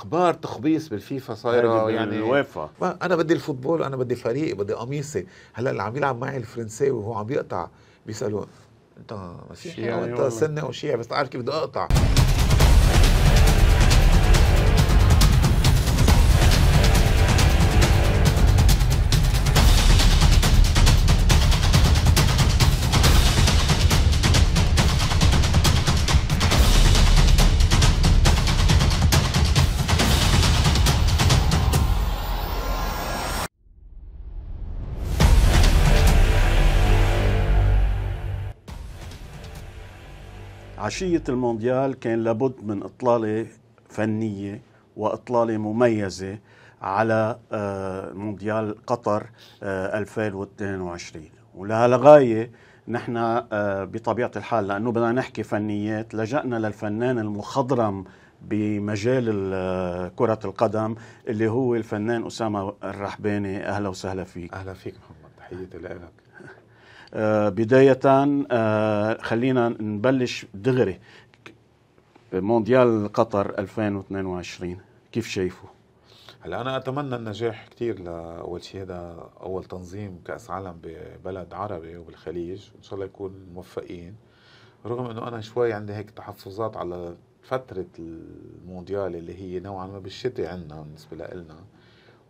اخبار تخبيص بالفيفا صايره يعني وافا انا بدي الفوتبول انا بدي فريق بدي قميصي هلا اللي عم يلعب معي الفرنساوي وهو عم يقطع بيسالوا انت مسيحي او انت سنه او شيعي بس عارف كيف بدي اقطع عشية المونديال كان لابد من إطلالة فنية وإطلالة مميزة على آه، مونديال قطر 2022 آه، ولهالغاية نحن آه، بطبيعة الحال لأنه بدنا نحكي فنيات لجأنا للفنان المخضرم بمجال كرة القدم اللي هو الفنان أسامة الرحباني أهلا وسهلا فيك أهلا فيك محمد تحياتي لك آه، بداية آه، خلينا نبلش دغري مونديال قطر 2022 كيف شايفه؟ هلا انا اتمنى النجاح كثير لاول شيء هذا اول تنظيم كاس عالم ببلد عربي وبالخليج ان شاء الله يكون موفقين رغم انه انا شوي عندي هيك تحفظات على فترة المونديال اللي هي نوعا ما بالشتاء عندنا بالنسبة لنا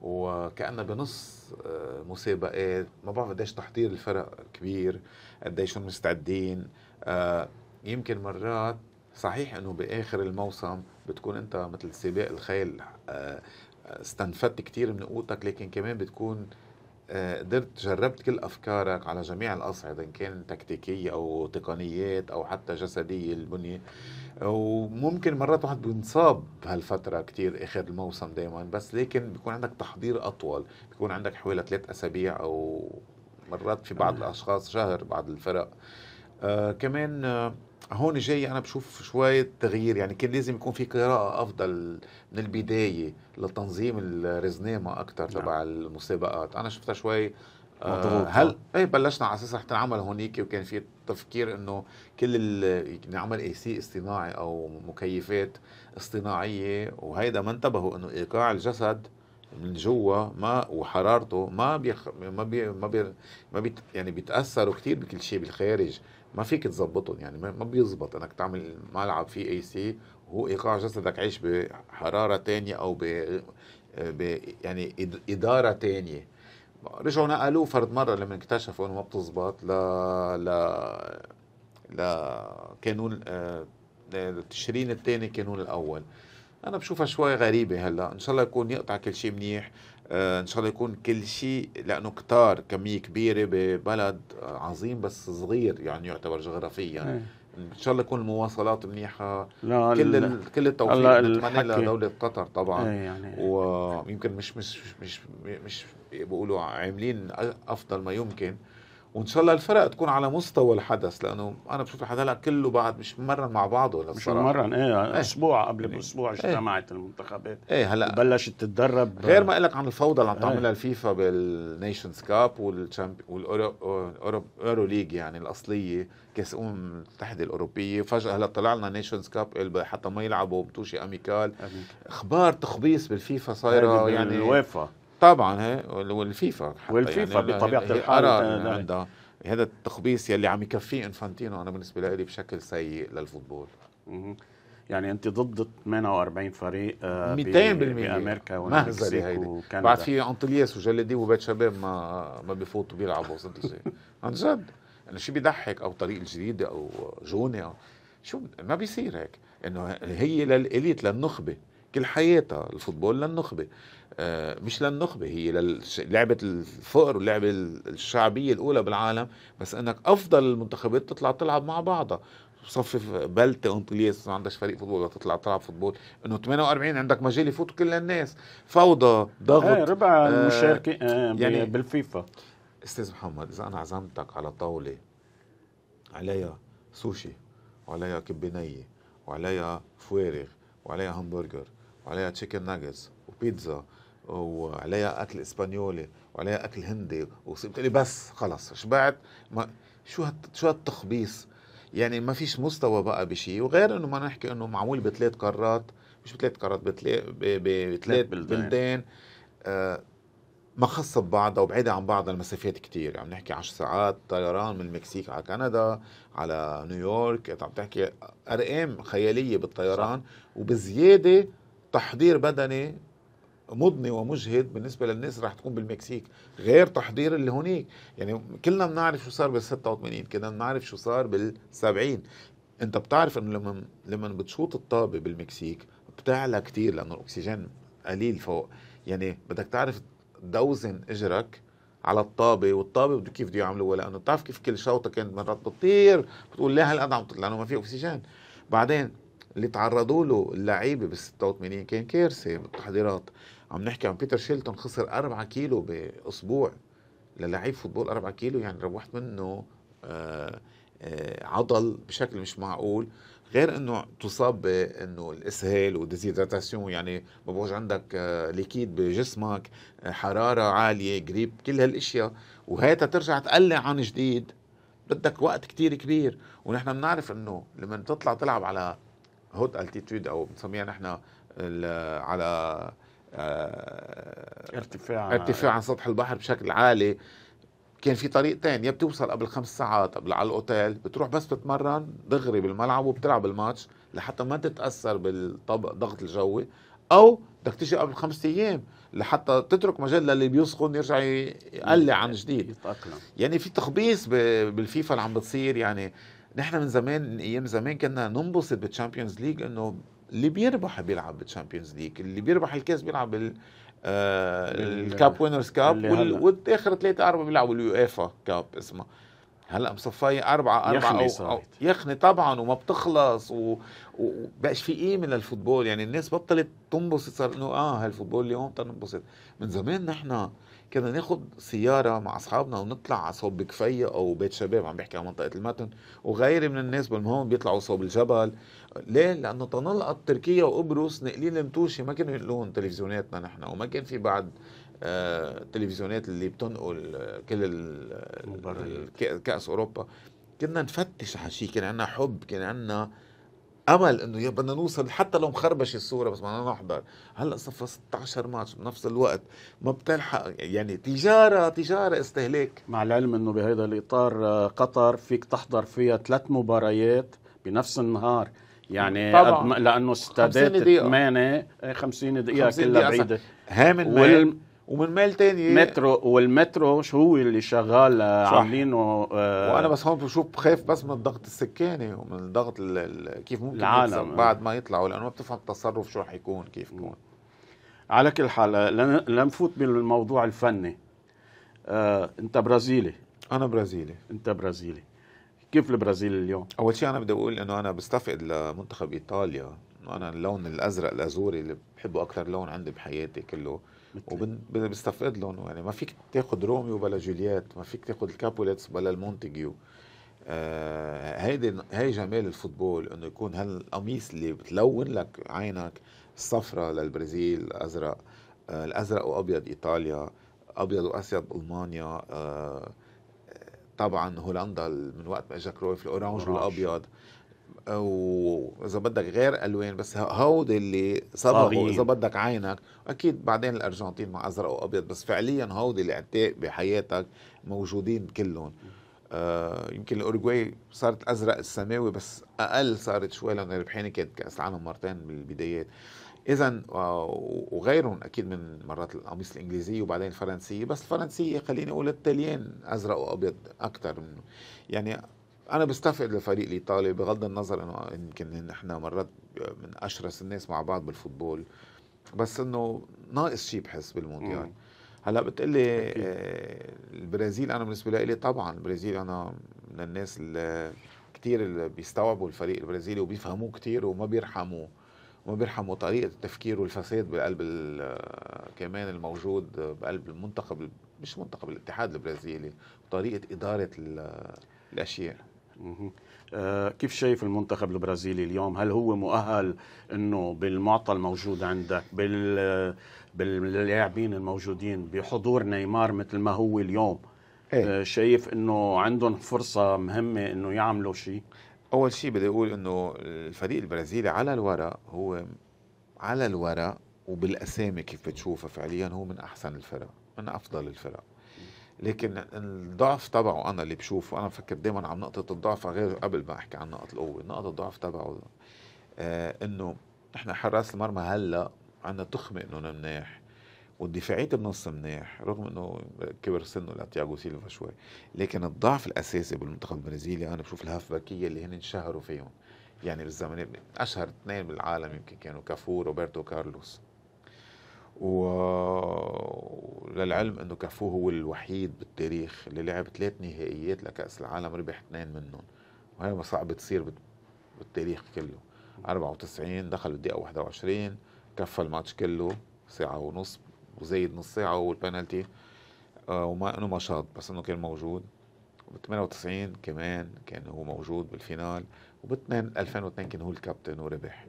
وكان بنص آه، مسابقات ما بعرف قديش تحضير الفرق كبير قديش إيه هم مستعدين آه، يمكن مرات صحيح انه باخر الموسم بتكون انت مثل سباق الخيل آه، استنفدت كثير من قوتك لكن كمان بتكون قدرت جربت كل افكارك على جميع الاصعده ان كان تكتيكيه او تقنيات او حتى جسديه البنيه وممكن مرات واحد بينصاب بهالفترة كتير آخر الموسم دايما بس لكن بيكون عندك تحضير أطول بيكون عندك حوالي ثلاث أسابيع أو مرات في بعض آه. الأشخاص شهر بعض الفرق آه كمان آه، هون جاي انا بشوف شويه تغيير يعني كان لازم يكون في قراءه افضل من البدايه لتنظيم الرزنامه اكثر تبع نعم. المسابقات انا شفتها شوي هل آه. ايه بلشنا على اساس رح تنعمل هونيك وكان في تفكير انه كل نعمل اي سي اصطناعي او مكيفات اصطناعيه وهيدا ما انتبهوا انه ايقاع الجسد من جوا ما وحرارته ما بيخ ما بي ما بي ما بي يعني بيتاثروا كثير بكل شيء بالخارج ما فيك تظبطهم يعني ما بيزبط انك تعمل ملعب فيه اي سي وهو ايقاع جسدك عايش بحراره ثانيه او ب يعني اداره ثانيه رجعوا نقلوه فرد مره لما اكتشفوا انه ما بتزبط ل ل ل كانون آه، تشرين الثاني كانون الاول انا بشوفها شوي غريبه هلا ان شاء الله يكون يقطع كل شيء منيح آه، ان شاء الله يكون كل شيء لانه كتار كميه كبيره ببلد آه، عظيم بس صغير يعني يعتبر جغرافيا إيه. ان شاء الله تكون المواصلات منيحه لا كل ال... كل التوفيق نتمنى لدوله قطر طبعا إيه، يعني ويمكن مش مش مش مش بيقولوا عاملين افضل ما يمكن وان شاء الله الفرق تكون على مستوى الحدث لانه انا بشوف الحدث كله بعد مش مرن مع بعضه للصراحه مش مرن ايه, ايه اسبوع قبل ايه باسبوع إيه. اجتمعت ايه المنتخبات ايه هلا بلشت تتدرب غير ما اقول لك عن الفوضى اللي عم تعملها ايه الفيفا بالنيشنز كاب والاورو اورو ليج يعني الاصليه كاس امم المتحده الاوروبيه فجاه هلا طلع لنا نيشنز كاب حتى ما يلعبوا بتوشي اميكال اخبار تخبيص بالفيفا صايره يعني الويفا طبعا والفيفا يعني والفيفا يعني بطبيعه الحال عندها هذا التخبيص يلي عم يكفيه انفانتينو انا بالنسبه لي بشكل سيء للفوتبول يعني انت ضد 48 فريق 200% آه، بامريكا ومكسيك وكندا بعد في انطلياس وجلدي وبيت شباب ما ما بفوتوا بيلعبوا ضد شيء عن جد انه يعني شيء بيضحك او طريق الجديده او جوني او شو ما بيصير هيك انه هي للاليت للنخبه كل حياتها الفوتبول للنخبه آه، مش للنخبه هي لعبه الفقر واللعبه الشعبيه الاولى بالعالم بس انك افضل المنتخبات تطلع تلعب مع بعضها صفي بلتة أنتليس ما عندهاش فريق فوتبول تطلع تلعب فوتبول انه 48 عندك مجال يفوتوا كل الناس فوضى ضغط آه ربع آه المشاركه آه يعني بالفيفا استاذ محمد اذا انا عزمتك على طاوله عليها سوشي وعليها كبنية وعليها فوارغ وعليها همبرجر وعليها تشيكن ناجتس وبيتزا وعليها اكل اسبانيولي وعليها اكل هندي لي بس خلص شبعت ما شو هت شو هالتخبيص يعني ما فيش مستوى بقى بشيء وغير انه ما نحكي انه معمول بثلاث قارات مش بثلاث قارات بثلاث بلدان آه خص ببعضها وبعيدة عن بعضها المسافات كتير عم يعني نحكي 10 ساعات طيران من المكسيك على كندا على نيويورك عم تحكي أرقام خيالية بالطيران صح. وبزيادة تحضير بدني مضني ومجهد بالنسبه للناس اللي رح تكون بالمكسيك غير تحضير اللي هنيك يعني كلنا بنعرف شو صار بال 86 كنا بنعرف شو صار بال 70 انت بتعرف انه لما لما بتشوط الطابه بالمكسيك بتعلى كثير لانه الاكسجين قليل فوق يعني بدك تعرف تدوزن اجرك على الطابه والطابه بده كيف بده يعملوها لانه بتعرف كيف كل شوطه كانت مرات بتطير بتقول ليه هالقد عم لانه ما في اكسجين بعدين اللي تعرضوا له اللعيبه بال 86 كان كارثه بالتحضيرات عم نحكي عن بيتر شيلتون خسر 4 كيلو باسبوع للعيب فوتبول 4 كيلو يعني روحت منه آه، آه، عضل بشكل مش معقول غير انه تصاب بانه الاسهال وديزيدراتاسيون يعني ما بوجه عندك آه، ليكيد بجسمك حراره عاليه جريب كل هالاشياء وهيدا ترجع تقلع عن جديد بدك وقت كتير كبير ونحن بنعرف انه لما تطلع تلعب على هوت التيتود او بنسميها نحن على آه، ارتفاع ارتفاع عن سطح البحر بشكل عالي كان في طريقتين يا بتوصل قبل خمس ساعات قبل على الاوتيل بتروح بس بتتمرن دغري بالملعب وبتلعب الماتش لحتى ما تتاثر بالضغط الجوي او بدك تيجي قبل خمس ايام لحتى تترك مجال للي بيسخن يرجع يقلع عن جديد يتأقلم. يعني في تخبيص بالفيفا اللي عم بتصير يعني نحن من زمان ايام زمان كنا ننبسط بالتشامبيونز ليج انه اللي بيربح بيلعب بالتشامبيونز ليج اللي بيربح الكاس بيلعب بال آه، الكاب وينرز كاب والاخر ثلاثة أربعة بيلعبوا اليويفا كاب اسمها هلا مصفاية أربعة أربعة يخني أو, أو يخني طبعا وما بتخلص بقش في قيمة للفوتبول يعني الناس بطلت تنبسط صار إنه آه هالفوتبول اليوم تنبسط من زمان نحن كنا ناخد سياره مع اصحابنا ونطلع على صوب كفيه او بيت شباب عم بحكي عن منطقه المتن وغيري من الناس بالمهم بيطلعوا صوب الجبل ليه؟ لانه تنلقط تركيا وقبرص نقلين المتوشي ما كانوا ينقلون تلفزيوناتنا نحن وما كان في بعد آه اللي بتنقل كل المباريات كاس اوروبا كنا نفتش على شيء كان عندنا حب كان عندنا امل انه بدنا نوصل حتى لو مخربشه الصوره بس بدنا نحضر هلا صفى 16 ماتش بنفس الوقت ما بتلحق يعني تجاره تجاره استهلاك مع العلم انه بهذا الاطار آه، قطر فيك تحضر فيها ثلاث مباريات بنفس النهار يعني طبعا. لانه استادات 8 50 دقيقه 50 دقيقة, دقيقة كلها بعيدة هامن وال... ومن ميل تاني إيه؟ مترو والمترو شو هو اللي شغال آه، صح. عاملينه آه وانا بس هون بشوف بخاف بس من الضغط السكاني ومن الضغط كيف ممكن العالم بعد ما يطلعوا لانه ما بتفهم التصرف شو رح يكون كيف يكون على كل حال آه، لنفوت بالموضوع الفني آه، انت برازيلي انا برازيلي انت برازيلي كيف البرازيل اليوم؟ اول شيء انا بدي اقول انه انا بستفقد لمنتخب ايطاليا انا اللون الازرق الازوري اللي بحبه اكثر لون عندي بحياتي كله وبستفقد لهم يعني ما فيك تاخذ روميو بلا جولييت ما فيك تاخذ الكابوليتس بلا المونتيجيو آه هيدي هي جمال الفوتبول انه يكون هالقميص اللي بتلون لك عينك الصفراء للبرازيل الازرق آه الازرق وابيض ايطاليا ابيض واسود المانيا آه طبعا هولندا من وقت ما اجى كرويف الاورانج والابيض واذا بدك غير الوان بس هود اللي صبغوا اذا بدك عينك اكيد بعدين الارجنتين مع ازرق وابيض بس فعليا هود اللي عتاق بحياتك موجودين كلهم آه يمكن الاورجواي صارت ازرق السماوي بس اقل صارت شوي لانه ربحانه كانت كاس العالم مرتين بالبدايات اذا آه، وغيرهم اكيد من مرات القميص الانجليزيه وبعدين الفرنسيه بس الفرنسيه خليني اقول التليان ازرق وابيض اكثر يعني انا بستفقد الفريق الايطالي بغض النظر انه يمكن احنا مرات من اشرس الناس مع بعض بالفوتبول بس انه ناقص شيء بحس بالمونديال هلا بتقلي آه، البرازيل انا بالنسبه لي طبعا البرازيل انا من الناس اللي كثير اللي بيستوعبوا الفريق البرازيلي وبيفهموه كثير وما بيرحموا وما بيرحموا طريقه التفكير والفساد بقلب آه، كمان الموجود بقلب المنتخب مش منتخب الاتحاد البرازيلي وطريقه اداره آه، الاشياء آه كيف شايف المنتخب البرازيلي اليوم هل هو مؤهل انه بالمعطى الموجود عندك بال باللاعبين الموجودين بحضور نيمار مثل ما هو اليوم إيه. آه شايف انه عندهم فرصه مهمه انه يعملوا شيء اول شيء بدي اقول انه الفريق البرازيلي على الورق هو على الورق وبالاسامي كيف بتشوفها فعليا هو من احسن الفرق من افضل الفرق لكن الضعف تبعه انا اللي بشوفه انا بفكر دائما عن نقطه الضعف غير قبل ما احكي عن نقط القوه نقطه الضعف تبعه آه انه نحن حراس المرمى هلا عندنا تخمه انه مناح والدفاعية بنص مناح رغم انه كبر سنه لتياغو سيلفا شوي لكن الضعف الاساسي بالمنتخب البرازيلي انا بشوف الهاف باكيه اللي هن انشهروا فيهم يعني بالزمن اشهر اثنين بالعالم يمكن كانوا كافور وروبرتو كارلوس و للعلم انه كافو هو الوحيد بالتاريخ اللي لعب ثلاث نهائيات لكأس العالم ربح اثنين منهم وهي صعب تصير بالتاريخ كله 94 دخل بالدقيقة 21 كفى الماتش كله ساعة ونص وزايد نص ساعة والبنالتي آه وما انه ما شاط بس انه كان موجود وب 98 كمان كان هو موجود بالفينال وب 2002 كان هو الكابتن وربح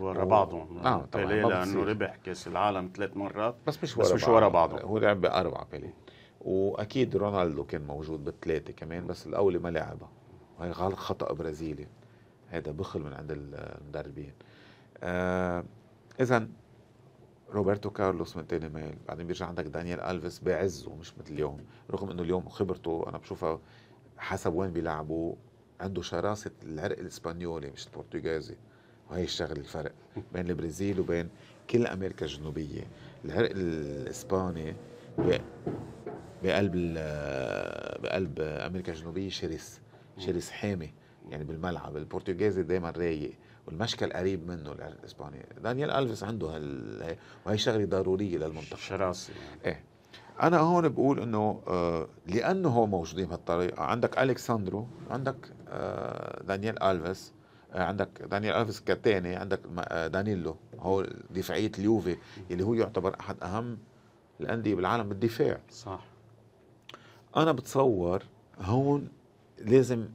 ورا بعضهم نعم طبعا بيلي لانه ربح كاس العالم ثلاث مرات بس مش ورا بس مش ورا بعضهم هو لعب باربعه بيلي واكيد رونالدو كان موجود بالثلاثه كمان بس الاولى ما لعبها وهي غلط خطا برازيلي هذا بخل من عند المدربين آه اذا روبرتو كارلوس من تاني مال بعدين بيرجع عندك دانيال الفيس بعزه مش مثل اليوم رغم انه اليوم خبرته انا بشوفها حسب وين بيلعبوا عنده شراسه العرق الاسبانيولي مش البرتغالي وهي الشغل الفرق بين البرازيل وبين كل امريكا الجنوبيه العرق الاسباني بقلب بقلب امريكا الجنوبيه شرس شرس حامي يعني بالملعب البرتغالي دائما رايق والمشكل قريب منه الاسباني دانيال الفيس عنده هال وهي شغله ضروريه للمنطقه شراسه ايه انا هون بقول انه آه لانه هو موجودين بهالطريقه عندك الكساندرو عندك آه دانيال الفيس آه عندك دانيال الفيس كتاني عندك آه، دانيلو هو دفاعيه اليوفي اللي هو يعتبر احد اهم الانديه بالعالم بالدفاع صح انا بتصور هون لازم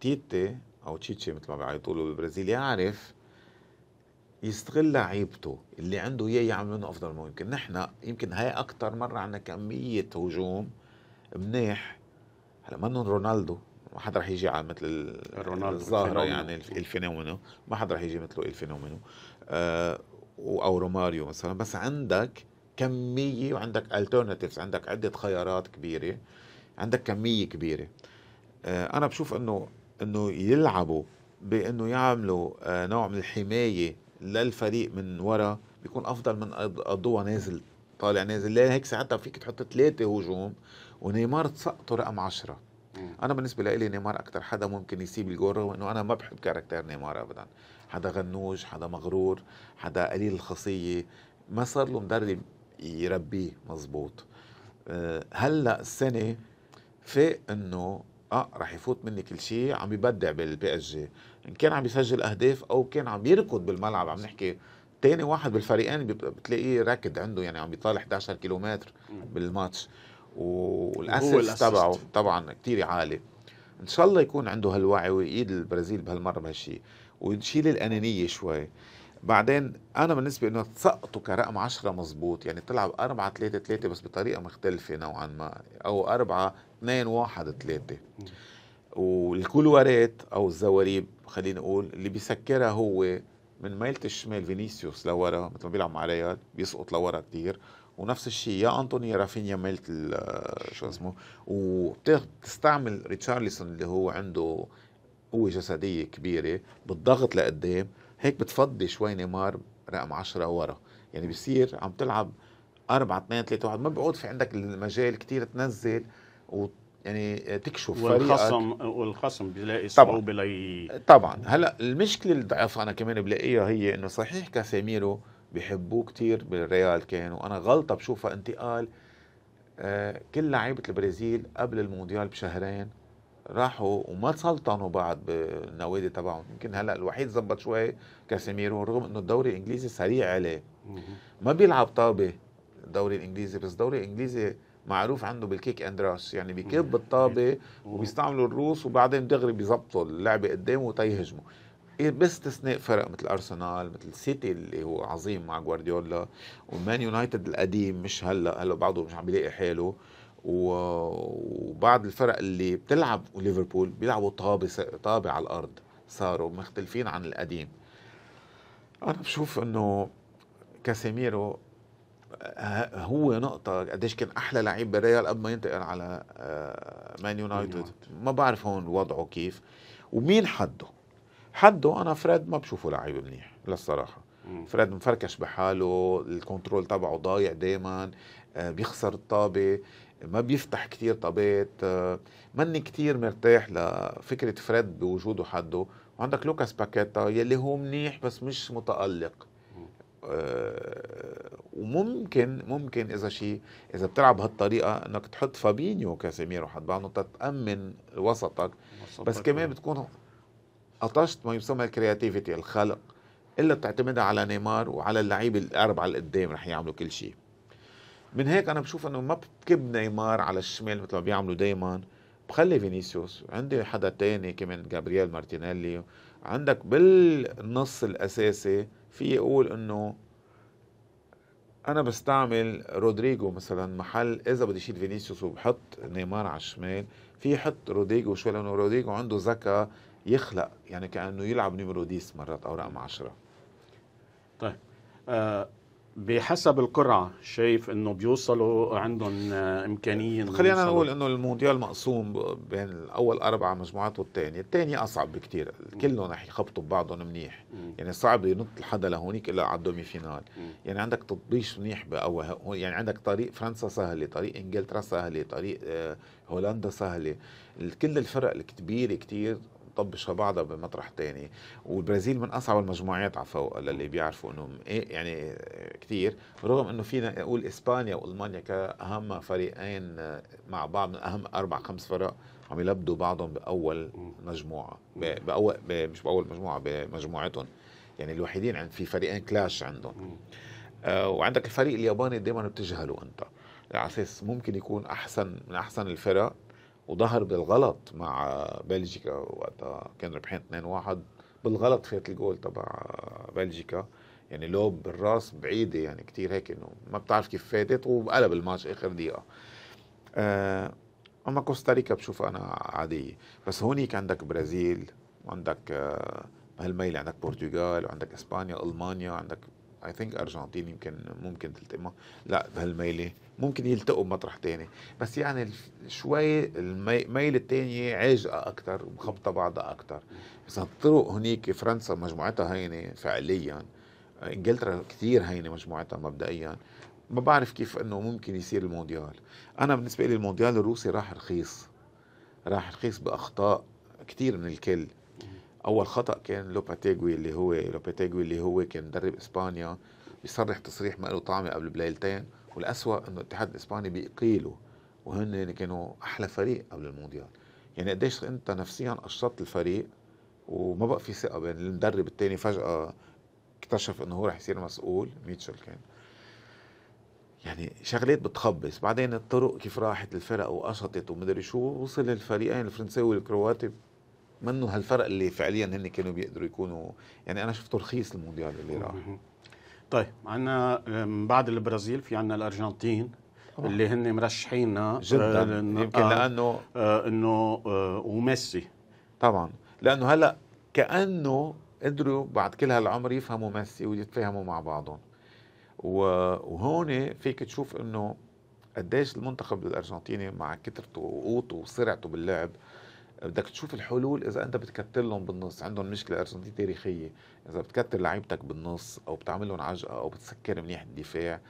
تيتي او تشيتشي مثل ما بيعيطوا له بالبرازيل يعرف يستغل لعيبته اللي عنده اياه يعمل منه افضل ما يمكن نحن يمكن هاي اكثر مره عندنا كميه هجوم منيح هلا منهم رونالدو ما حدا رح يجي على مثل رونالدو الظاهره يعني الفينومينو ما حدا رح يجي مثله الفينومينو آه او روماريو مثلا بس عندك كميه وعندك الترناتيفز عندك عده خيارات كبيره عندك كميه كبيره آه انا بشوف انه انه يلعبوا بانه يعملوا آه، نوع من الحمايه للفريق من ورا بيكون افضل من قضوها نازل طالع نازل ليه هيك ساعتها فيك تحط ثلاثه هجوم ونيمار تسقطه رقم عشرة انا بالنسبه لي نيمار اكثر حدا ممكن يسيب الجول رغم انه انا ما بحب كاركتير نيمار ابدا حدا غنوج حدا مغرور حدا قليل الخصيه ما صار له مدرب يربيه مزبوط آه، هلا السنه فاق انه اه راح يفوت مني كل شيء عم يبدع بالبي اس جي ان كان عم يسجل اهداف او كان عم يركض بالملعب عم نحكي تاني واحد بالفريقين بتلاقيه راكد عنده يعني عم يطالع 11 كيلومتر بالماتش والاسس تبعه طبعا كتير عالي ان شاء الله يكون عنده هالوعي ويقيد البرازيل بهالمره بهالشيء ويشيل الانانيه شوي بعدين انا بالنسبه انه سقطوا كرقم 10 مزبوط يعني تلعب أربعة 4 3 3 بس بطريقه مختلفه نوعا ما او 4 2 1 3 والكولوارات او الزواريب خلينا نقول اللي بيسكرها هو من ميلة الشمال فينيسيوس لورا مثل ما بيلعب مع ريال بيسقط لورا كتير ونفس الشيء يا انطوني يا رافينيا ميلة آه، شو اسمه وبتستعمل ريتشارلسون اللي هو عنده قوة جسدية كبيرة بالضغط لقدام هيك بتفضي شوي نيمار رقم 10 ورا يعني بصير عم تلعب 4 2 3 1 ما بيعود في عندك المجال كتير تنزل و يعني تكشف والخصم فريقك. والخصم بيلاقي صعوبه لي طبعا هلا المشكله الضعف انا كمان بلاقيها هي انه صحيح كاسيميرو بحبوه كتير بالريال كان وانا غلطه بشوفها انتقال آه كل لعيبه البرازيل قبل المونديال بشهرين راحوا وما تسلطنوا بعد بالنوادي تبعهم يمكن هلا الوحيد زبط شوي كاسيميرو رغم انه الدوري الانجليزي سريع عليه ما بيلعب طابه الدوري الانجليزي بس الدوري الانجليزي معروف عنده بالكيك اند راش يعني بكب الطابه وبيستعملوا الروس وبعدين دغري بيظبطوا اللعبه قدامه وتيهجموا إيه، بس استثناء فرق مثل ارسنال مثل سيتي اللي هو عظيم مع جوارديولا ومان يونايتد القديم مش هلا هلا بعضه مش عم بيلاقي حاله وبعض الفرق اللي بتلعب ليفربول بيلعبوا طابع طابع على الارض صاروا مختلفين عن القديم انا بشوف انه كاسيميرو آه، هو نقطة قديش كان أحلى لعيب بالريال قبل ما ينتقل على آه، مان يونايتد ما بعرف هون وضعه كيف ومين حده حده أنا فريد ما بشوفه لعيب منيح للصراحة فريد مفركش بحاله الكنترول تبعه ضايع دايما آه، بيخسر الطابة ما بيفتح كتير طابات آه، ماني كتير مرتاح لفكرة فريد بوجوده حده وعندك لوكاس باكيتا يلي هو منيح بس مش متألق آه، وممكن ممكن اذا شيء اذا بتلعب هالطريقه انك تحط فابينيو وكاسيميرو حد بعضه تتامن وسطك بس كمان آه. بتكون قطشت ما يسمى الكرياتيفيتي الخلق الا بتعتمدها على نيمار وعلى اللعيبه الاربعه اللي قدام رح يعملوا كل شيء من هيك انا بشوف انه ما بكب نيمار على الشمال مثل ما بيعملوا دائما بخلي فينيسيوس عندي حدا تاني كمان جابرييل مارتينيلي عندك بالنص الاساسي في يقول انه انا بستعمل رودريجو مثلا محل اذا بدي اشيل فينيسيوس وبحط نيمار على الشمال في حط رودريجو شوي لانه رودريجو عنده ذكاء يخلق يعني كانه يلعب نيمرو ديس مرات او رقم 10 طيب آه بحسب القرعة شايف انه بيوصلوا عندهم آه، امكانية خلينا نقول انه المونديال مقسوم بين الاول اربع مجموعات والثانية، الثانية اصعب بكثير، كلهم رح يخبطوا ببعضهم منيح، يعني صعب ينط حدا لهونيك الا على الدومي فينال، يعني عندك تطبيش منيح بأول يعني عندك طريق فرنسا سهلة، طريق انجلترا سهلة، طريق آه، هولندا سهلة، كل الفرق الكبيرة كثير تطبش بعضها بمطرح تاني والبرازيل من اصعب المجموعات على فوق للي بيعرفوا انه إيه، يعني كثير رغم انه فينا اقول اسبانيا والمانيا كاهم فريقين آه، مع بعض من اهم اربع خمس فرق عم يلبدوا بعضهم باول مجموعه باول مش باول مجموعه بمجموعتهم يعني الوحيدين عند في فريقين كلاش عندهم آه، وعندك الفريق الياباني دائما بتجهله انت على اساس ممكن يكون احسن من احسن الفرق وظهر بالغلط مع بلجيكا وقتها كان ربحان 2-1 بالغلط فات الجول تبع بلجيكا يعني لوب بالراس بعيده يعني كتير هيك انه ما بتعرف كيف فاتت وقلب الماتش اخر دقيقه آه، اما كوستاريكا بشوفها انا عاديه بس هونيك عندك برازيل وعندك آه، هالميلة عندك برتغال وعندك اسبانيا المانيا عندك اي ثينك ارجنتين يمكن ممكن تلتقي لا بهالميله ممكن يلتقوا بمطرح تاني بس يعني شوي الميله الثانيه عاجقه اكثر ومخبطه بعضها اكثر بس الطرق هنيك فرنسا مجموعتها هينه فعليا انجلترا كثير هينه مجموعتها مبدئيا ما بعرف كيف انه ممكن يصير المونديال انا بالنسبه لي المونديال الروسي راح رخيص راح رخيص باخطاء كثير من الكل اول خطا كان لوباتيجوي اللي هو لوباتيجوي اللي هو كان مدرب اسبانيا بيصرح تصريح ما له طعمه قبل بليلتين والاسوا انه الاتحاد الاسباني بيقيله وهن يعني كانوا احلى فريق قبل المونديال يعني قديش انت نفسيا قشطت الفريق وما بقى في ثقه بين المدرب الثاني فجاه اكتشف انه هو رح يصير مسؤول ميتشل كان يعني شغلات بتخبص بعدين الطرق كيف راحت الفرق وقشطت ومدري شو وصل الفريقين الفرنساوي والكرواتي منه هالفرق اللي فعليا هن كانوا بيقدروا يكونوا يعني انا شفته رخيص المونديال اللي راح طيب عنا بعد البرازيل في عنا الارجنتين اللي هن مرشحيننا آه، جدا آه، لأن يمكن آه، لانه آه انه آه وميسي طبعا لانه هلا كانه قدروا بعد كل هالعمر يفهموا ميسي ويتفاهموا مع بعضهم وهون فيك تشوف انه قديش المنتخب الارجنتيني مع كثرته وقوته وسرعته باللعب بدك تشوف الحلول اذا انت بتكتل لهم بالنص عندهم مشكله ارجنتين تاريخيه اذا بتكتل لعيبتك بالنص او بتعمل لهم عجقه او بتسكر منيح الدفاع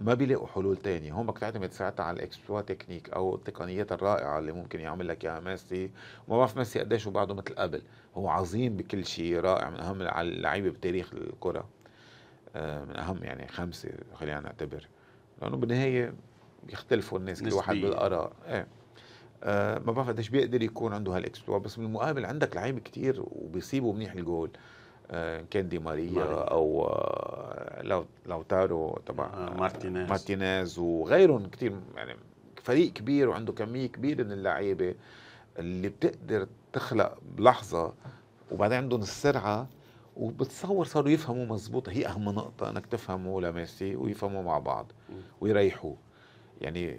ما بيلاقوا حلول تانية هون بدك تعتمد ساعتها على الاكسبلوا تكنيك او التقنيات الرائعه اللي ممكن يعمل لك اياها ميسي وما بعرف ميسي قديش وبعده مثل قبل هو عظيم بكل شيء رائع من اهم اللعيبه بتاريخ الكره آه، من اهم يعني خمسه خلينا نعتبر لانه بالنهايه بيختلفوا الناس كل واحد بالاراء ايه آه، ما بعرف قديش بيقدر يكون عنده هالاكسبلوا بس بالمقابل عندك لعيب كتير وبيصيبوا منيح الجول آه، كان دي ماريا ماري. او آه، لو لو لوتارو تبع مارتينيز مارتينيز وغيرهم كثير يعني فريق كبير وعنده كميه كبيره من اللعيبه اللي بتقدر تخلق بلحظه وبعدين عندهم السرعه وبتصور صاروا يفهموا مزبوط هي اهم نقطه انك تفهموا لميسي ويفهموا مع بعض ويريحوه يعني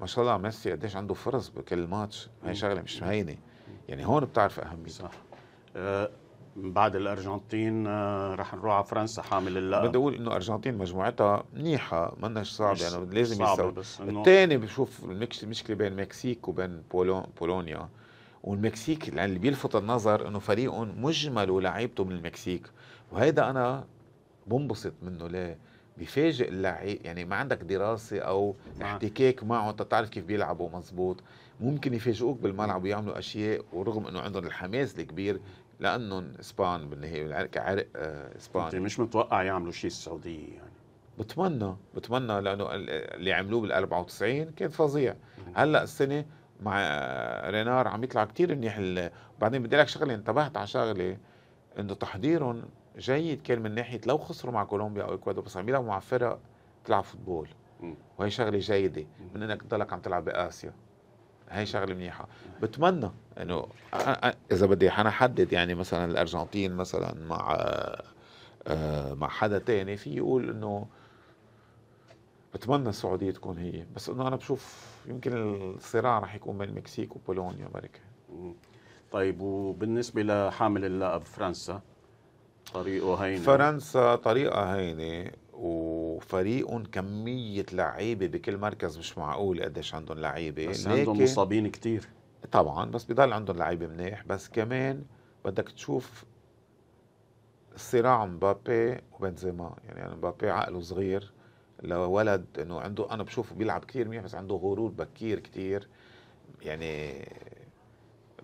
ما شاء الله على ميسي قديش عنده فرص بكل ماتش هي شغله مش هينه يعني هون بتعرف اهميته صح أه بعد الارجنتين أه رح نروح على فرنسا حامل اللقب بدي اقول انه الارجنتين مجموعتها منيحه مناش صعبه يعني لازم يساوي الثاني بشوف المشكله بين المكسيك وبين بولونيا والمكسيك يعني اللي بيلفت النظر انه فريقهم مجمل ولاعيبته من المكسيك وهيدا انا بنبسط منه ليه بيفاجئ اللعيب يعني ما عندك دراسه او نعم. احتكاك معه انت تعرف كيف بيلعبوا مزبوط ممكن يفاجئوك بالملعب نعم. ويعملوا اشياء ورغم انه عندهم الحماس الكبير لانهم اسبان بالنهايه يعني كعرق آه، اسبان انت مش متوقع يعملوا شيء السعوديه يعني بتمنى بتمنى لانه اللي عملوه بال 94 كان فظيع نعم. هلا السنه مع آه، رينار عم يطلع كتير منيح بعدين بدي لك شغله انتبهت على شغله انه تحضيرهم جيد كان من ناحيه لو خسروا مع كولومبيا او اكوادور بس عم يلعبوا مع فرق تلعب فوتبول وهي شغله جيده من انك تضلك عم تلعب باسيا هي شغله منيحه بتمنى انه اذا بدي انا احدد يعني مثلا الارجنتين مثلا مع آه، آه، مع حدا تاني في يقول انه بتمنى السعوديه تكون هي بس انه انا بشوف يمكن الصراع رح يكون بين المكسيك وبولونيا بركه طيب وبالنسبه لحامل اللقب فرنسا طريقه هينه فرنسا طريقه هينه وفريق كمية لعيبة بكل مركز مش معقول قديش عندهم لعيبة بس عندهم مصابين كتير طبعا بس بضل عندهم لعيبة منيح بس كمان بدك تشوف صراع مبابي وبنزيما يعني, يعني مبابي عقله صغير لولد انه عنده انا بشوفه بيلعب كثير منيح بس عنده غرور بكير كثير يعني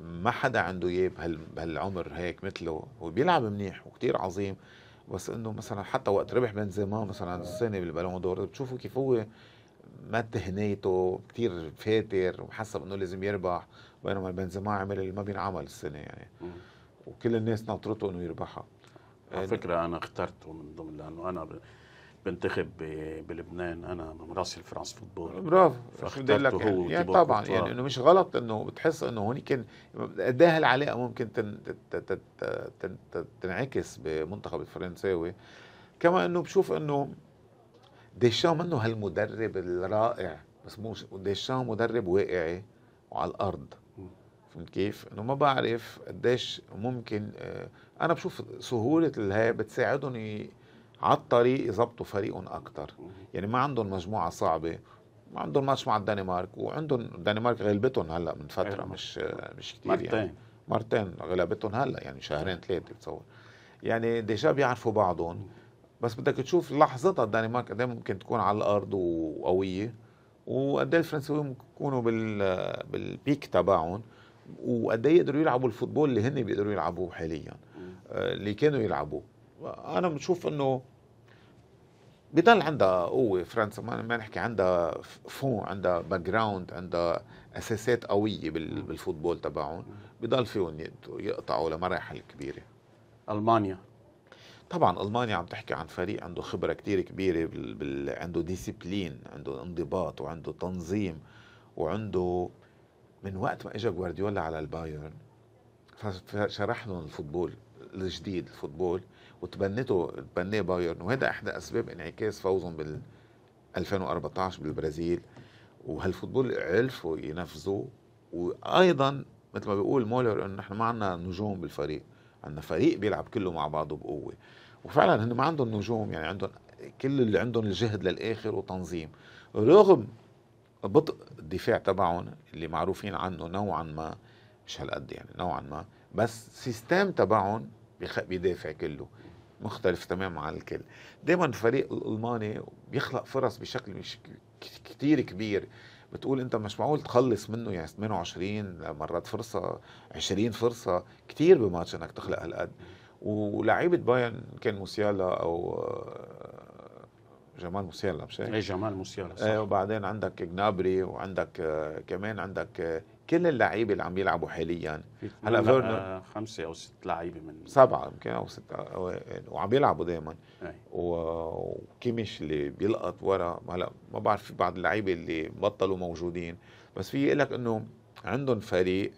ما حدا عنده اياه بهال بهالعمر هيك مثله وبيلعب منيح وكتير عظيم بس انه مثلا حتى وقت ربح بنزيما مثلا آه. السنه بالبالون دور بتشوفوا كيف هو ما تهنيته كتير فاتر وحسب انه لازم يربح بينما بنزيما عمل اللي ما بينعمل السنه يعني وكل الناس ناطرته انه يربحها على فكره انا اخترته من ضمن لانه انا بنتخب بلبنان انا مراسل فرانس فوتبول برافو بدي لك يعني, يعني طبعا بطلع. يعني انه مش غلط انه بتحس انه هون كان ايه العلاقه ممكن تن تن تنعكس بمنتخب الفرنساوي كما انه بشوف انه ديشان منه هالمدرب الرائع بس مو ديشان مدرب واقعي وعلى الارض فهمت كيف؟ انه ما بعرف قديش ممكن آه، انا بشوف سهوله الهي بتساعدهم على الطريق يظبطوا فريق اكثر يعني ما عندهم مجموعه صعبه ما عندهم ماتش مع الدنمارك وعندهم الدنمارك غلبتهم هلا من فتره إيه، مش مش كثير يعني. مرتين يعني مرتين غلبتهم هلا يعني شهرين ثلاثه بتصور يعني ديجا بيعرفوا بعضهم بس بدك تشوف لحظتها الدنمارك قد إيه ممكن تكون على الارض وقويه وقد ايه الفرنسيين ممكن يكونوا بال بالبيك تبعهم وقد ايه يقدروا يلعبوا الفوتبول اللي هن بيقدروا يلعبوه حاليا آه، اللي كانوا يلعبوه انا بشوف انه بضل عندها قوه فرنسا ما نحكي عندها فون عندها باك جراوند عندها اساسات قويه بالفوتبول تبعهم بضل فيهم يقطعوا لمراحل كبيره المانيا طبعا المانيا عم تحكي عن فريق عنده خبره كتير كبيره بال... بال... عنده ديسيبلين عنده انضباط وعنده تنظيم وعنده من وقت ما اجى جوارديولا على البايرن فشرح لهم الفوتبول الجديد الفوتبول وتبنته تبنيه بايرن وهذا احدى اسباب انعكاس فوزهم بال 2014 بالبرازيل وهالفوتبول عرفوا ينفذوه وايضا مثل ما بيقول مولر انه نحن ما عندنا نجوم بالفريق عندنا فريق بيلعب كله مع بعضه بقوه وفعلا هن ما عندهم نجوم يعني عندهم كل اللي عندهم الجهد للاخر وتنظيم رغم بطء الدفاع تبعهم اللي معروفين عنه نوعا ما مش هالقد يعني نوعا ما بس السيستم تبعهم بيدافع كله مختلف تماما عن الكل دائما الفريق الالماني بيخلق فرص بشكل مش كتير كبير بتقول انت مش معقول تخلص منه يعني 28 مرات فرصه 20 فرصه كتير بماتش انك تخلق هالقد ولعيبه بايرن كان موسيالا او آه، جمال موسيالا مش هيك؟ ايه جمال موسيالا صح آه، وبعدين عندك جنابري وعندك آه، كمان عندك كل اللعيبه اللي عم يلعبوا حاليا هلا فيرنر آه، خمسه او ست لعيبه من سبعه يمكن او ست إيه، وعم يلعبوا دائما وكيميش اللي بيلقط ورا هلا ما بعرف في بعض اللعيبه اللي بطلوا موجودين بس في لك انه عندهم فريق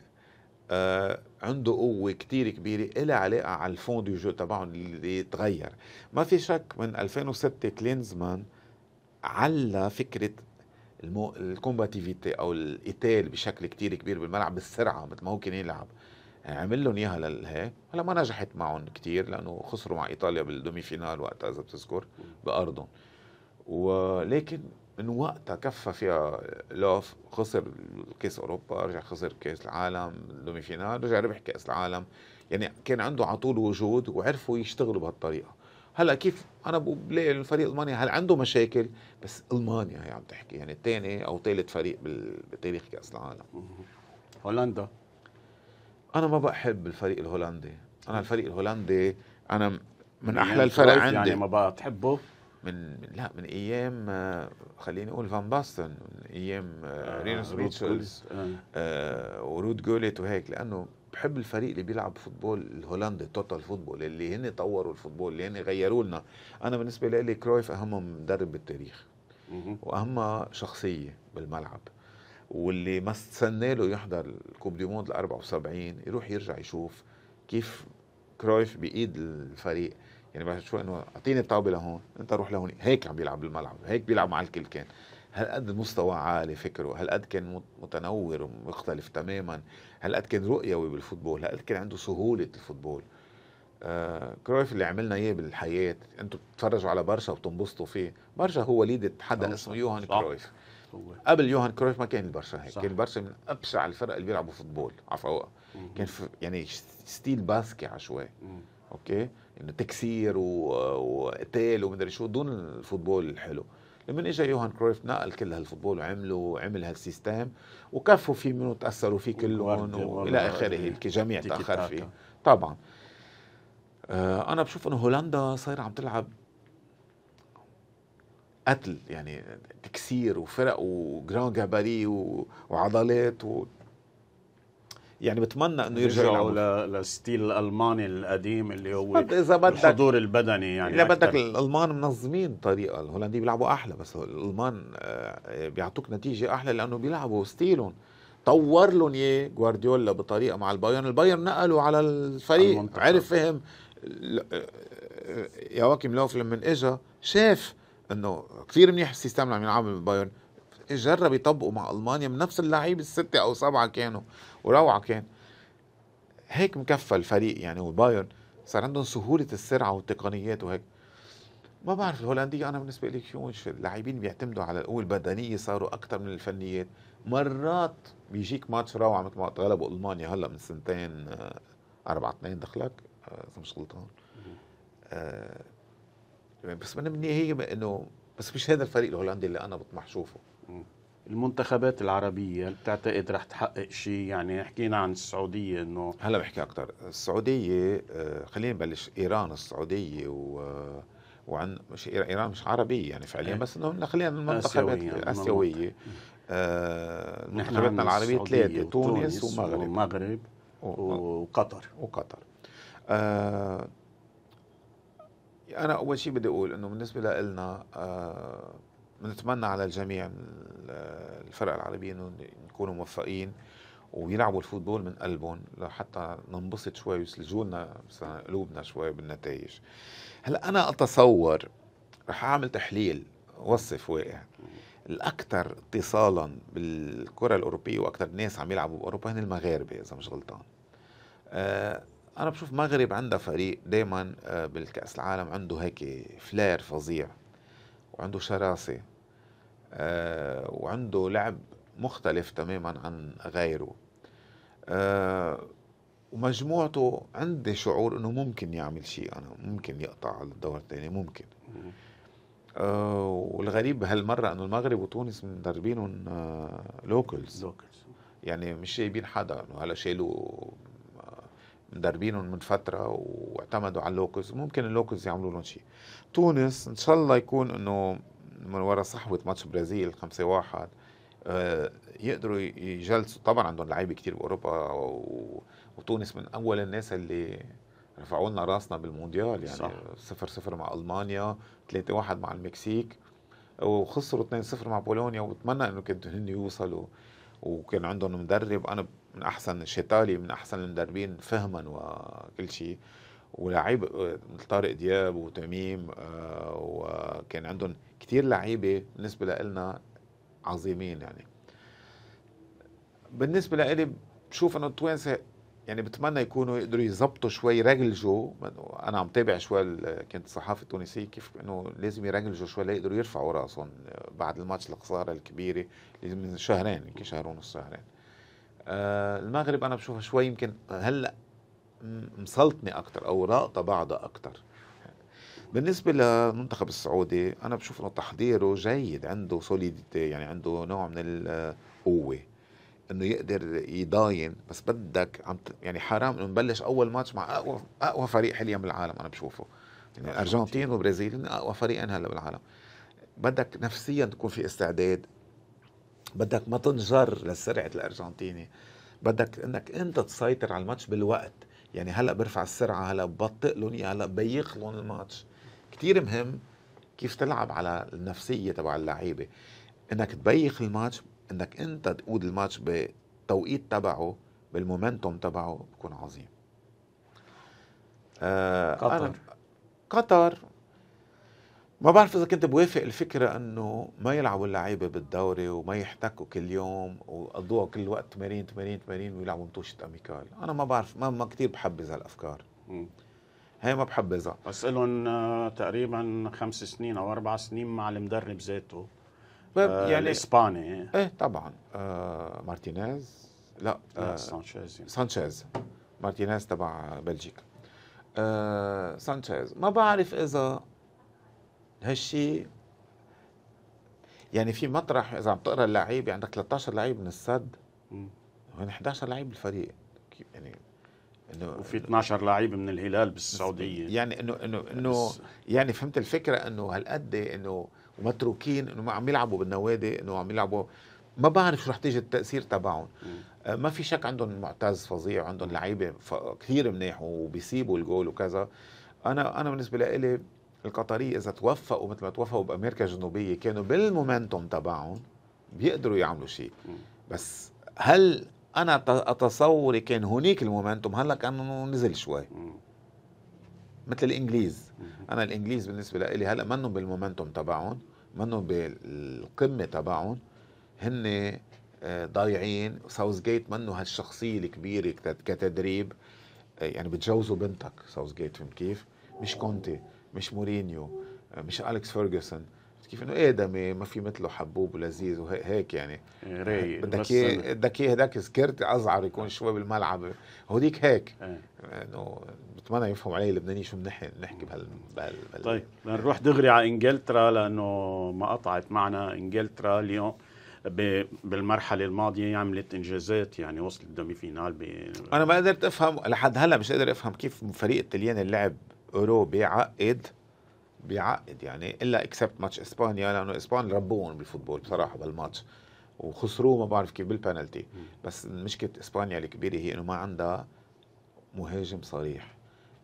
آه عنده قوه كتير كبيره لها علاقه على الفون دي جو تبعهم اللي تغير ما في شك من 2006 كلينزمان على فكره المو... الكومباتيفيتي او القتال بشكل كتير كبير بالملعب بالسرعه مثل ما هو كان يلعب عمل لهم اياها للهي هلا ما نجحت معهم كتير لانه خسروا مع ايطاليا بالدومي فينال وقتها اذا بتذكر بارضهم ولكن من وقتها كفى فيها لوف خسر كاس اوروبا رجع خسر كاس العالم الدومي فينال رجع ربح كاس العالم يعني كان عنده على طول وجود وعرفوا يشتغلوا بهالطريقه هلا كيف انا بلاقي الفريق المانيا هل عنده مشاكل بس المانيا هي عم تحكي يعني الثاني او ثالث فريق بتاريخ كاس العالم هولندا انا ما بحب الفريق الهولندي انا الفريق الهولندي انا من يعني احلى الفرق يعني عندي يعني ما بتحبه من لا من ايام آه، خليني اقول فان باستن من ايام آه, آه، رينوس ريتشلز آه. آه ورود جوليت وهيك لانه بحب الفريق اللي بيلعب فوتبول الهولندي توتال فوتبول اللي هن طوروا الفوتبول اللي هن غيروا لنا انا بالنسبه لي كرويف اهم مدرب بالتاريخ واهم شخصيه بالملعب واللي ما استنى له يحضر كوب دي موند ال 74 يروح يرجع يشوف كيف كرويف بايد الفريق يعني بعد شوي انه اعطيني الطاوله لهون انت روح لهون هيك عم بيلعب بالملعب هيك بيلعب مع الكل كان هالقد مستوى عالي فكره هالقد كان متنور ومختلف تماما هل اتكن رؤيوي بالفوتبول هل اتكن عنده سهوله الفوتبول آه كرويف اللي عملنا اياه بالحياه انتم بتتفرجوا على برشا وبتنبسطوا فيه برشا هو وليده حدا آه، اسمه يوهان كرويف هو. قبل يوهان كرويف ما كان البرشا هيك كان البرشا من ابشع الفرق اللي بيلعبوا فوتبول عفوا كان يعني ستيل باسكي عشوائي اوكي انه تكسير وقتال ومدري شو دون الفوتبول الحلو لما اجى يوهان كرويف نقل كل هالفوتبول وعملوا وعمل هالسيستم وكفوا فيه منه تاثروا فيه كلهم والى اخره الجميع تاخر فيه طبعا آه، انا بشوف انه هولندا صاير عم تلعب قتل يعني تكسير وفرق وجران جاباري وعضلات و... يعني بتمنى انه يرجعوا للستيل الالماني القديم اللي هو اذا بدك الحضور البدني يعني اذا بدك الالمان منظمين طريقه الهولندي بيلعبوا احلى بس الالمان آه، بيعطوك نتيجه احلى لانه بيلعبوا ستيلهم طور لهم اياه جوارديولا بطريقه مع البايرن البايرن نقلوا على الفريق المنطقة. عرف فهم آه، آه، يا واكيم لوف لما اجى شاف انه كثير منيح السيستم اللي عم يلعبه بالبايرن جرب يطبقه مع المانيا من نفس اللعيب السته او سبعه كانوا وروعه كان هيك مكفى الفريق يعني وبايرن صار عندهم سهوله السرعه والتقنيات وهيك ما بعرف الهولنديه انا بالنسبه لي شو اللاعبين بيعتمدوا على القوه البدنيه صاروا اكثر من الفنيات مرات بيجيك ماتش روعه مثل ما غلبوا المانيا هلا من سنتين 4 آه، 2 دخلك آه، اذا مش غلطان آه، بس من النهاية انه بس مش هذا الفريق الهولندي اللي انا بطمح شوفه المنتخبات العربية بتعتقد رح تحقق شيء يعني حكينا عن السعودية انه هلا بحكي اكثر، السعودية آه، خلينا نبلش ايران السعودية و آه، وعن مش ايران مش عربيه يعني فعليا إيه. بس انه خلينا المنتخبات اسيويه, يعني آسيوية. آه منتخباتنا العربيه ثلاثه تونس ومغرب ومغرب وقطر وقطر آه انا اول شيء بدي اقول انه بالنسبه لنا آه بنتمنى على الجميع الفرق العربية انه يكونوا موفقين ويلعبوا الفوتبول من قلبهم لحتى ننبسط شوي ويسلجوا لنا قلوبنا شوي بالنتائج هلا انا اتصور رح اعمل تحليل وصف واقع الاكثر اتصالا بالكره الاوروبيه واكثر ناس عم يلعبوا باوروبا هن المغاربه اذا مش غلطان آه، انا بشوف المغرب عندها فريق دائما آه، بالكاس العالم عنده هيك فلير فظيع وعنده شراسه آه، وعنده لعب مختلف تماما عن غيره آه، ومجموعته عندي شعور انه ممكن يعمل شيء انا ممكن يقطع على الدور الثاني ممكن آه، والغريب بهالمره انه المغرب وتونس مدربينهم لوكلز لوكلز يعني مش جايبين حدا انه هلا شالوا مدربينهم من فتره واعتمدوا على اللوكلز ممكن اللوكلز يعملوا لهم شيء تونس ان شاء الله يكون انه من ورا صحوه ماتش برازيل 5 1 آه، يقدروا يجلسوا طبعا عندهم لعيبه كتير باوروبا وتونس من اول الناس اللي رفعوا لنا راسنا بالمونديال يعني صح. صفر صفر مع المانيا 3 1 مع المكسيك وخسروا 2 0 مع بولونيا وبتمنى انه كانوا هن يوصلوا وكان عندهم مدرب انا من احسن شيتالي من احسن المدربين فهما وكل شيء ولاعيب مثل آه، طارق دياب وتميم آه، وكان عندهم كثير لعيبه بالنسبه لنا عظيمين يعني بالنسبه لإلي بشوف انه التوانسه يعني بتمنى يكونوا يقدروا يظبطوا شوي رجلجوا انا عم تابع شوي كنت صحافه تونسيه كيف انه لازم يرجلجوا شوي ليقدروا يرفعوا راسهم بعد الماتش الخساره الكبيره اللي من شهرين يمكن شهر ونص شهرين آه المغرب انا بشوفها شوي يمكن هلا مسلطنه اكثر او راقطه بعضها اكثر بالنسبة للمنتخب السعودي أنا بشوف إنه تحضيره جيد عنده سوليديتي يعني عنده نوع من القوة انه يقدر يضاين بس بدك عم يعني حرام انه نبلش اول ماتش مع اقوى اقوى فريق حاليا بالعالم انا بشوفه يعني الارجنتين يعني. وبرازيل اقوى فريقين هلا بالعالم بدك نفسيا تكون في استعداد بدك ما تنجر لسرعه الارجنتيني بدك انك انت تسيطر على الماتش بالوقت يعني هلا برفع السرعه هلا ببطئ لهم هلا بيخلون لهم الماتش كتير مهم كيف تلعب على النفسيه تبع اللعيبه انك تبيخ الماتش انك انت تقود الماتش بالتوقيت تبعه بالمومنتوم تبعه بكون عظيم آه قطر قطر ما بعرف اذا كنت بوافق الفكره انه ما يلعبوا اللعيبه بالدوري وما يحتكوا كل يوم ويقضوها كل وقت تمارين تمارين تمارين ويلعبوا بطوشه اميكال انا ما بعرف ما, ما كثير بحبذ هالافكار م. هي ما بحبذا بس لهم آه، تقريبا خمس سنين او اربع سنين مع المدرب ذاته آه، يعني الاسباني ايه طبعا آه مارتينيز لا, آه سانشيز يعني. سانشيز مارتينيز تبع بلجيكا آه سانشيز ما بعرف اذا هالشيء يعني في مطرح اذا عم تقرا اللعيبه يعني عندك 13 لعيب من السد وين 11 لعيب بالفريق يعني وفي 12 لعيب من الهلال بالسعوديه يعني انه انه يعني انه يعني فهمت الفكره انه هالقد انه متروكين انه ما عم يلعبوا بالنوادي انه عم يلعبوا ما بعرف شو رح تيجي التاثير تبعهم آه، ما في شك عندهم معتز فظيع عندهم لعيبه كثير منيح وبيسيبوا الجول وكذا انا انا بالنسبه لي القطريه اذا توفقوا مثل ما توفقوا بامريكا الجنوبيه كانوا بالمومنتوم تبعهم بيقدروا يعملوا شيء بس هل انا اتصوري كان هنيك المومنتوم هلا كان نزل شوي مثل الانجليز انا الانجليز بالنسبه لي هلا منهم بالمومنتوم تبعهم منهم بالقمه تبعهم هن آه، ضايعين ساوث جيت منه هالشخصيه الكبيره كتدريب آه، يعني بتجوزوا بنتك ساوث جيت فهمت كيف مش كونتي مش مورينيو آه، مش اليكس فيرجسون كيف انه ادمي إيه ما في مثله حبوب ولذيذ وهيك يعني رايق بدك اياه بدك اياه هداك سكرت ازعر يكون آه. شوي بالملعب هوديك هيك آه. انه يعني بتمنى يفهم علي اللبناني شو بنحكي بنحكي بهال بهال طيب نروح دغري على انجلترا لانه ما قطعت معنا انجلترا اليوم بالمرحلة الماضية عملت انجازات يعني وصلت دمي فينال انا ما قدرت افهم لحد هلا مش قادر افهم كيف فريق التليان اللعب اوروبي عقد بيعقد يعني الا اكسبت ماتش اسبانيا لانه اسبانيا ربوهم بالفوتبول بصراحه بالماتش وخسروه ما بعرف كيف بالبنالتي بس مشكله اسبانيا الكبيره هي انه ما عندها مهاجم صريح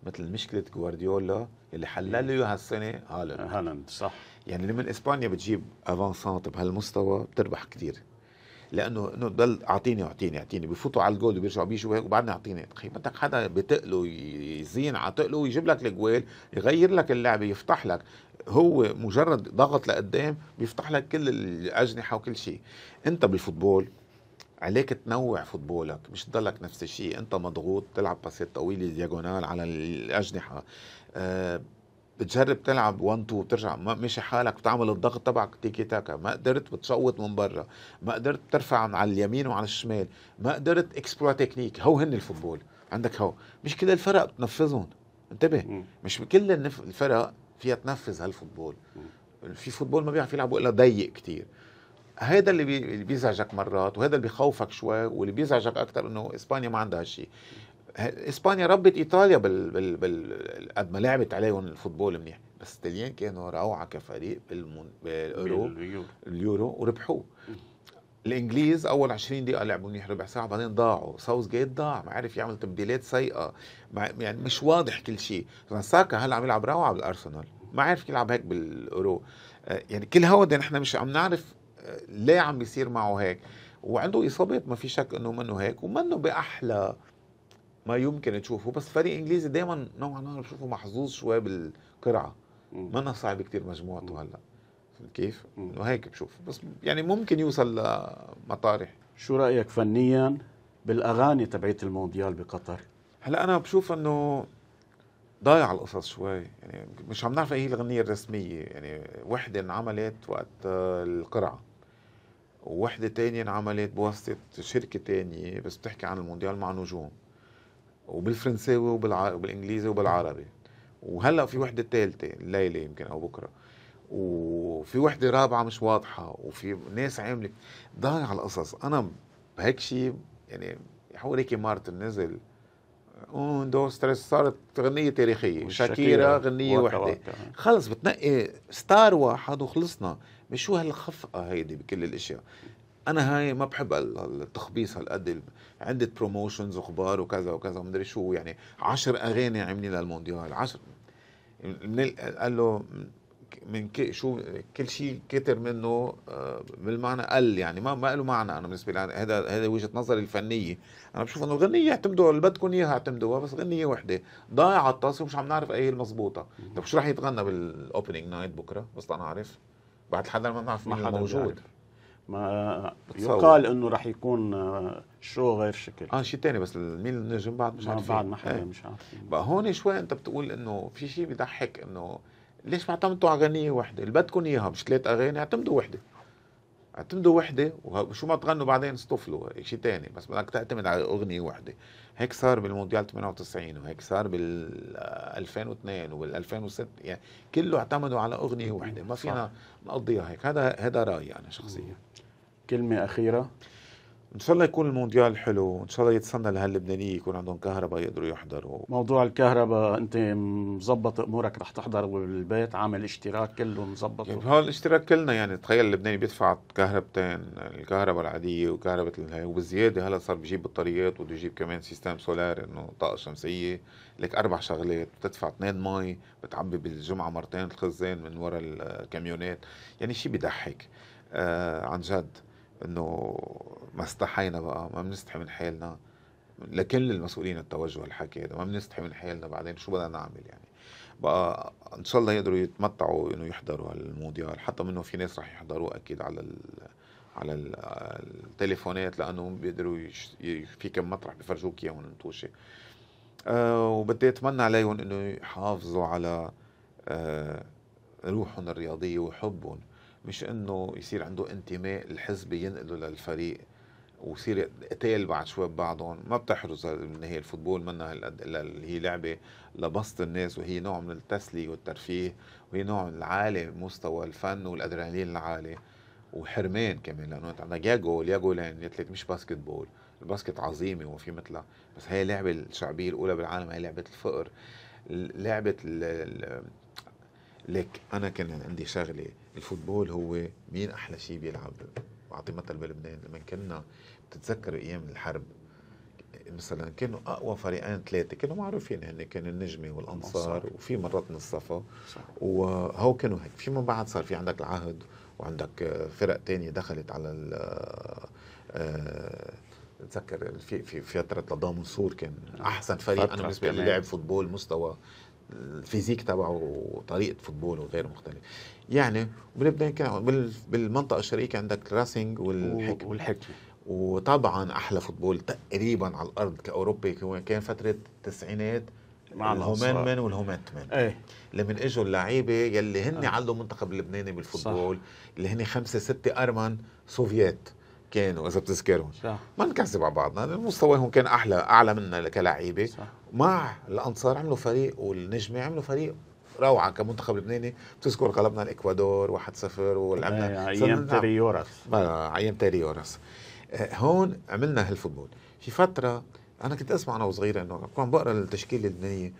مثل مشكله جوارديولا اللي حلله له اياها السنه هالاند هالاند صح يعني لما اسبانيا بتجيب افان سانت بهالمستوى بتربح كثير لانه انه ضل اعطيني اعطيني اعطيني بفوتوا على الجول وبيرجعوا بيجوا هيك وبعدين اعطيني طيب، اخي بدك حدا بتقله يزين على تقله ويجيب لك الجوال يغير لك اللعبه يفتح لك هو مجرد ضغط لقدام بيفتح لك كل الاجنحه وكل شيء انت بالفوتبول عليك تنوع فوتبولك مش تضلك نفس الشيء انت مضغوط تلعب باسات طويله دياغونال على الاجنحه أه بتجرب تلعب 1 2 بترجع ما مشي حالك بتعمل الضغط تبعك تيكي تاكا ما قدرت بتصوت من برا ما قدرت ترفع على اليمين وعلى الشمال ما قدرت اكسبلوا تكنيك هو هن الفوتبول عندك هو مش كل الفرق بتنفذهم انتبه مش كل الفرق فيها تنفذ هالفوتبول في فوتبول ما بيعرف يلعبوا الا ضيق كتير هذا اللي بيزعجك مرات وهذا اللي بيخوفك شوي واللي بيزعجك اكثر انه اسبانيا ما عندها هالشيء اسبانيا ربت ايطاليا بال بال بال قد ما لعبت عليهم الفوتبول منيح بس الطليان كانوا روعه كفريق بالمون... باليورو اليورو, اليورو وربحوه الانجليز اول 20 دقيقه لعبوا منيح ربع ساعه بعدين ضاعوا ساوث جيت ضاع ما عرف يعمل تبديلات سيئه مع... يعني مش واضح كل شيء ساكا هلا عم يلعب روعه بالارسنال ما عرف يلعب هيك بالاورو آه، يعني كل هودا نحن مش عم نعرف آه، ليه عم بيصير معه هيك وعنده اصابات ما في شك انه منه هيك ومنه باحلى ما يمكن تشوفه بس فريق انجليزي دايما نوعا ما بشوفه محظوظ شوي بالقرعه ما صعب كثير مجموعته هلا كيف؟ انه هيك بشوف بس يعني ممكن يوصل لمطارح شو رايك فنيا بالاغاني تبعت المونديال بقطر؟ هلا انا بشوف انه ضايع القصص شوي يعني مش عم نعرف ايه الاغنيه الرسميه يعني وحده انعملت وقت القرعه ووحدة تانية انعملت بواسطة شركة تانية بس بتحكي عن المونديال مع نجوم وبالفرنساوي وبالانجليزي وبالعربي وهلا في وحده ثالثه الليله يمكن او بكره وفي وحده رابعه مش واضحه وفي ناس عامله ضايع القصص انا بهيك شيء يعني ريكي مارتن نزل اون دو ستريس صارت غنية تاريخية شاكيرا غنية وحدة خلص بتنقي ستار واحد وخلصنا مش شو هالخفقة هيدي بكل الاشياء انا هاي ما بحب التخبيص هالقد عده بروموشنز وخبار وكذا وكذا ومدري شو يعني عشر اغاني عاملين للمونديال عشر من قال له من ك... شو كل شيء كتر منه آه، بالمعنى قل يعني ما ما له معنى انا بالنسبه لي هذا هذا وجهه نظري الفنيه انا بشوف انه الغنيه اعتمدوا اللي بدكم اياها اعتمدوها بس غنيه وحده ضايعه الطاسه ومش عم نعرف اي هي المضبوطه طب شو رح يتغنى بالاوبننج نايت بكره بس انا عارف بعد حدا ما بنعرف ما حدا موجود ما يقال انه راح يكون آه، شو غير شكل اه شيء ثاني بس مين النجم بعد مش عارفين بعد ما حدا إيه. مش عارفين بقى هون شوي انت بتقول انه في شيء بيضحك انه ليش ما اعتمدتوا على غنية وحدة اللي بدكم اياها مش ثلاث اغاني اعتمدوا وحدة اعتمدوا وحدة وشو ما تغنوا بعدين اصطفلوا شيء ثاني بس بدك تعتمد على اغنية وحدة هيك صار بالمونديال 98 وهيك صار بال 2002 وبال 2006 يعني كله اعتمدوا على اغنيه واحده ما فينا نقضيها هيك هذا هذا رايي انا شخصيا كلمه اخيره ان شاء الله يكون المونديال حلو ان شاء الله يتسنى لهاللبنانيه يكون عندهم كهرباء يقدروا يحضروا موضوع الكهرباء انت مظبط امورك رح تحضر بالبيت عامل اشتراك كله مظبط يعني هو الاشتراك كلنا يعني تخيل اللبناني بيدفع كهربتين الكهرباء العاديه وكهرباء الهي وبالزياده هلا صار بجيب بطاريات وبده يجيب كمان سيستم سولار انه طاقه شمسيه لك اربع شغلات بتدفع اثنين مي بتعبي بالجمعه مرتين الخزان من ورا الكاميونات يعني شيء بيضحك آه عن جد انه ما استحينا بقى ما بنستحي من حالنا لكل المسؤولين التوجه الحكي هذا ما بنستحي من حالنا بعدين شو بدنا نعمل يعني بقى ان شاء الله يقدروا يتمتعوا انه يحضروا هالمونديال يعني، حتى منه في ناس رح يحضروه اكيد على ال... على التليفونات لانه بيقدروا يش... في كم مطرح بفرجوك اياهم النتوشه أه وبدي اتمنى عليهم انه يحافظوا على أه روحهم الرياضيه وحبهم مش انه يصير عنده انتماء الحزب ينقله للفريق ويصير قتال بعد شوي ببعضهم ما بتحرز من هي الفوتبول منها هالقد هي لعبه لبسط الناس وهي نوع من التسليه والترفيه وهي نوع من العالي مستوى الفن والادرينالين العالي وحرمان كمان لانه انت عندك يا جول يا جولين يا مش باسكت بول الباسكت عظيمه وما في مثلها بس هي اللعبه الشعبيه الاولى بالعالم هي لعبه الفقر لعبه لك انا كان عندي شغله الفوتبول هو مين احلى شيء بيلعب بعطي مثل بلبنان لما كنا بتتذكر ايام الحرب مثلا كانوا اقوى فريقين ثلاثه كانوا معروفين هن كان النجمه والانصار وفي مرات من الصفا وهو كانوا هيك فيما بعد صار في عندك العهد وعندك فرق تانية دخلت على بتذكر آه، في في فتره لضامنصور كان نعم. احسن فريق انا بالنسبه لي لعب فوتبول مستوى الفيزيك تبعه وطريقه فوتبوله غير مختلف يعني بلبنان كان بالمنطقه الشرقيه عندك راسينج والحكم والحكم وطبعا احلى فوتبول تقريبا على الارض كاوروبي كان فتره التسعينات مع الهومان مان والهومات ايه لما اجوا اللعيبه يلي هن آه. علوا المنتخب اللبناني بالفوتبول صح. اللي هن خمسه سته ارمن سوفيات كانوا اذا بتذكرهم صح. ما نكذب على بعضنا مستواهم كان احلى اعلى منا كلعيبه مع الانصار عملوا فريق والنجمه عملوا فريق روعه كمنتخب لبناني بتذكر غلبنا الاكوادور 1-0 ولعبنا إيه، ايام تريورس آه، ايام تريورس آه، هون عملنا هالفوتبول في فتره انا كنت اسمع انا وصغير انه كنت بقرا التشكيله اللبنانيه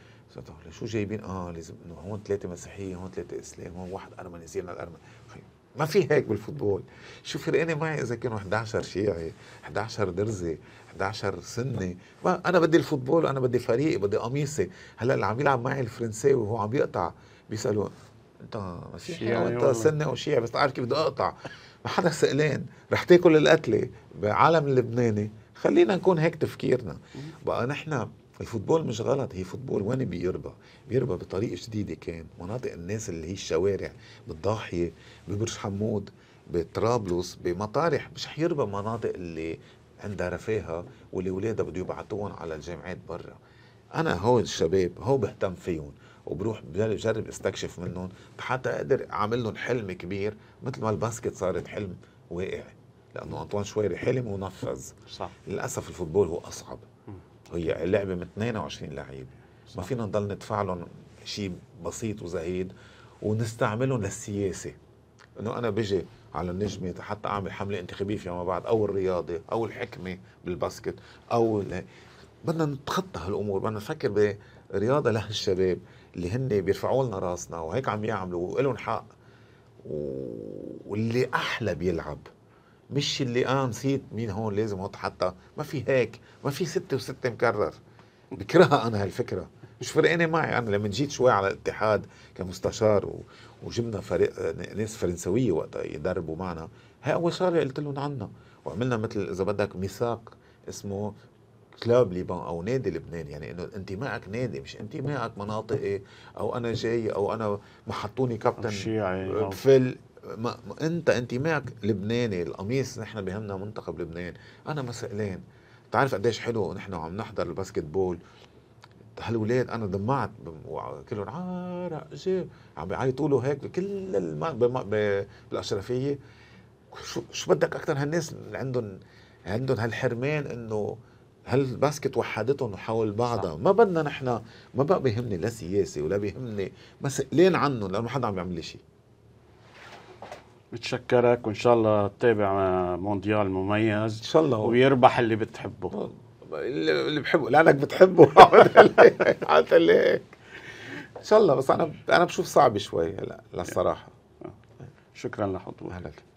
شو جايبين اه لازم انه هون ثلاثه مسيحيه هون ثلاثه اسلام هون واحد ارمني زينا الارمن طيب، ما في هيك بالفوتبول شو فرقانه معي اذا كانوا 11 شيعي 11 درزي 11 سنه ما انا بدي الفوتبول انا بدي فريقي بدي قميصي هلا اللي عم يلعب معي الفرنساوي وهو عم يقطع بيسالوا انت مسيحي او انت سنه او شيعي بس تعرف كيف بدي اقطع ما حدا سئلان رح تاكل القتله بعالم اللبناني خلينا نكون هيك تفكيرنا بقى نحن الفوتبول مش غلط هي فوتبول وين بيربى بيربى بطريقه جديده كان مناطق الناس اللي هي الشوارع بالضاحيه ببرج حمود بطرابلس بمطارح مش حيربى مناطق اللي عندها رفاهه واللي ولادها بده يبعتوهم على الجامعات برا انا هول الشباب هو بهتم فيهم وبروح بجرب استكشف منهم حتى اقدر اعمل لهم حلم كبير مثل ما الباسكت صارت حلم واقعي لانه انطوان شويري حلم ونفذ صح للاسف الفوتبول هو اصعب هي لعبه من 22 لعيب ما فينا نضل ندفع لهم شيء بسيط وزهيد ونستعملهم للسياسه انه انا بجي على النجمة حتى اعمل حمله انتخابيه فيما بعد او الرياضه او الحكمه بالباسكت او بدنا نتخطى هالامور بدنا نفكر برياضه لهالشباب اللي هن بيرفعوا لنا راسنا وهيك عم يعملوا وإلهم حق واللي احلى بيلعب مش اللي اه نسيت مين هون لازم هون حتى ما في هيك ما في ستة وستة مكرر بكرهها انا هالفكره مش فرقانه معي انا لما جيت شوي على الاتحاد كمستشار وجبنا فريق ناس فرنسويه وقتها يدربوا معنا هي اول شغله قلت لهم عنا وعملنا مثل اذا بدك ميثاق اسمه كلاب ليبان او نادي لبنان يعني انه انتمائك نادي مش انتمائك مناطقي او انا جاي او انا محطوني كابتن شيعي فل ما انت انتمائك لبناني القميص نحن بهمنا منتخب لبنان انا مسألين تعرف قديش حلو نحن عم نحضر الباسكت بول هالولاد انا دمعت كلهم عارق عارة عم بيعيطوا له هيك كل بالاشرفيه شو شو بدك اكثر هالناس اللي عندهم عندهم هالحرمان انه هالباسكت وحدتهم حول بعضها ما بدنا نحن ما بقى بيهمني لا سياسي ولا بيهمني بس لين عنهم لانه ما حدا عم يعمل لي شيء بتشكرك وان شاء الله تتابع آه، مونديال مميز ان شاء الله ويربح اللي بتحبه آه. اللي بحبه لانك بتحبه انت اللي هيك ان شاء الله بس انا انا بشوف صعب شوي هلا للصراحه آه. شكرا لحضورك